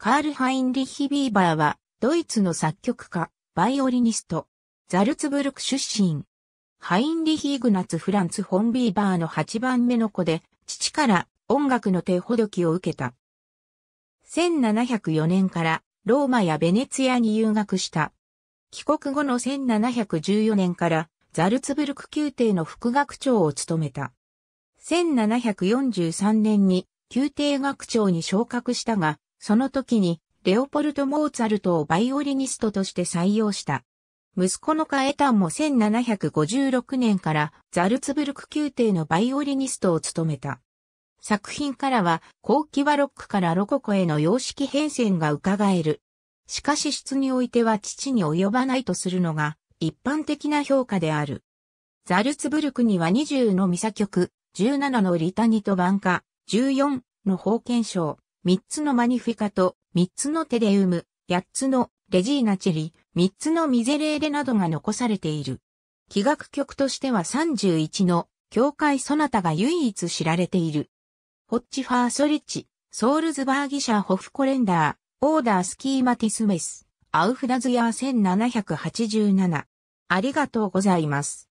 カール・ハインリヒ・ビーバーは、ドイツの作曲家、バイオリニスト、ザルツブルク出身。ハインリヒ・グナツ・フランツ・ホン・ビーバーの8番目の子で、父から音楽の手ほどきを受けた。1704年からローマやベネツィアに留学した。帰国後の1714年からザルツブルク宮廷の副学長を務めた。1743年に宮廷学長に昇格したが、その時に、レオポルト・モーツァルトをバイオリニストとして採用した。息子のカエタンも1756年からザルツブルク宮廷のバイオリニストを務めた。作品からは、後期はロックからロココへの様式変遷が伺える。しかし質においては父に及ばないとするのが一般的な評価である。ザルツブルクには20のミサ曲、17のリタニバン歌、14の封建賞、三つのマニフィカと、三つのテデウム、八つのレジーナチェリ、三つのミゼレーレなどが残されている。器楽曲としては31の教会そなたが唯一知られている。ホッチファーソリッチ、ソールズバーギシャーホフコレンダー、オーダースキーマティスメス、アウフダズヤー1787。ありがとうございます。